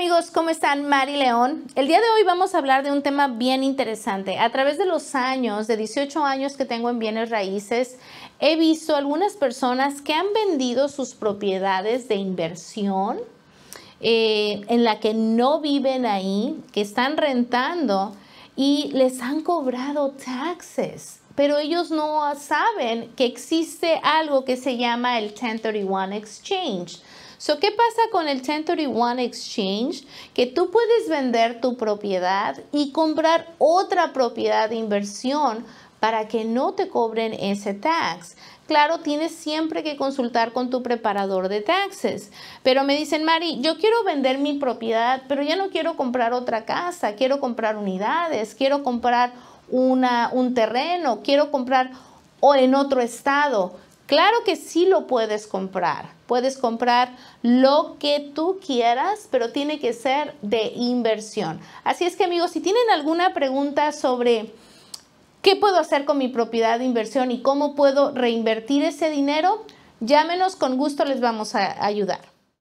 amigos, ¿cómo están? Mari León. El día de hoy vamos a hablar de un tema bien interesante. A través de los años, de 18 años que tengo en bienes raíces, he visto algunas personas que han vendido sus propiedades de inversión eh, en la que no viven ahí, que están rentando y les han cobrado taxes. Pero ellos no saben que existe algo que se llama el 1031 Exchange So, ¿Qué pasa con el 1031 Exchange? Que tú puedes vender tu propiedad y comprar otra propiedad de inversión para que no te cobren ese tax. Claro, tienes siempre que consultar con tu preparador de taxes. Pero me dicen, Mari, yo quiero vender mi propiedad, pero ya no quiero comprar otra casa, quiero comprar unidades, quiero comprar un terreno, quiero comprar o en otro estado. Claro que sí lo puedes comprar. Puedes comprar lo que tú quieras, pero tiene que ser de inversión. Así es que amigos, si tienen alguna pregunta sobre qué puedo hacer con mi propiedad de inversión y cómo puedo reinvertir ese dinero, llámenos, con gusto les vamos a ayudar.